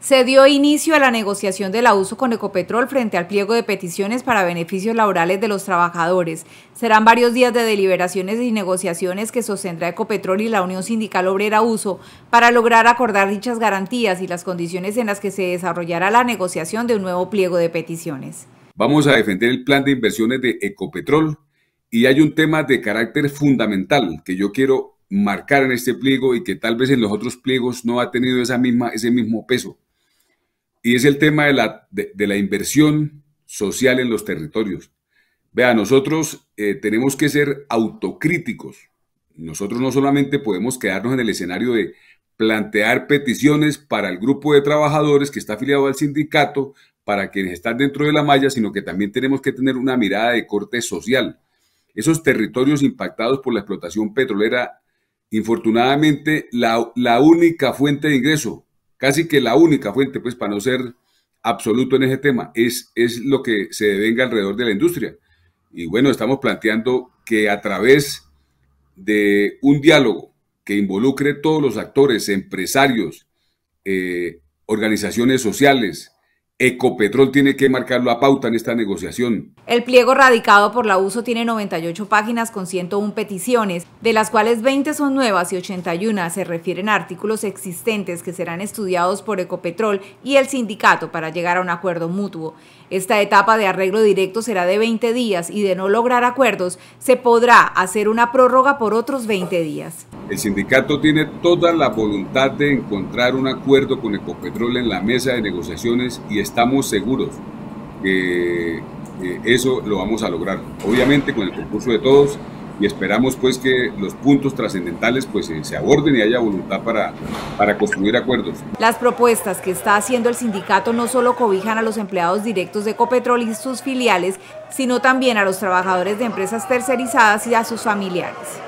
Se dio inicio a la negociación del uso con Ecopetrol frente al pliego de peticiones para beneficios laborales de los trabajadores. Serán varios días de deliberaciones y negociaciones que sostendrá Ecopetrol y la Unión Sindical Obrera Uso para lograr acordar dichas garantías y las condiciones en las que se desarrollará la negociación de un nuevo pliego de peticiones. Vamos a defender el plan de inversiones de Ecopetrol y hay un tema de carácter fundamental que yo quiero marcar en este pliego y que tal vez en los otros pliegos no ha tenido esa misma, ese mismo peso y es el tema de la, de, la inversión social en los territorios. Vea, nosotros eh, tenemos que ser autocríticos. Nosotros no solamente podemos quedarnos en el escenario de plantear peticiones para el grupo de trabajadores que está afiliado al sindicato, para quienes están dentro de la malla, sino que también tenemos que tener una mirada de corte social. Esos territorios impactados por la explotación petrolera, infortunadamente, la, la única fuente de ingreso casi que la única fuente, pues para no ser absoluto en ese tema, es, es lo que se devenga alrededor de la industria. Y bueno, estamos planteando que a través de un diálogo que involucre todos los actores, empresarios, eh, organizaciones sociales, Ecopetrol tiene que marcar la pauta en esta negociación. El pliego radicado por la USO tiene 98 páginas con 101 peticiones, de las cuales 20 son nuevas y 81 se refieren a artículos existentes que serán estudiados por Ecopetrol y el sindicato para llegar a un acuerdo mutuo. Esta etapa de arreglo directo será de 20 días y de no lograr acuerdos se podrá hacer una prórroga por otros 20 días. El sindicato tiene toda la voluntad de encontrar un acuerdo con Ecopetrol en la mesa de negociaciones y estamos seguros que eso lo vamos a lograr. Obviamente con el concurso de todos y esperamos pues que los puntos trascendentales pues se aborden y haya voluntad para, para construir acuerdos. Las propuestas que está haciendo el sindicato no solo cobijan a los empleados directos de Ecopetrol y sus filiales, sino también a los trabajadores de empresas tercerizadas y a sus familiares.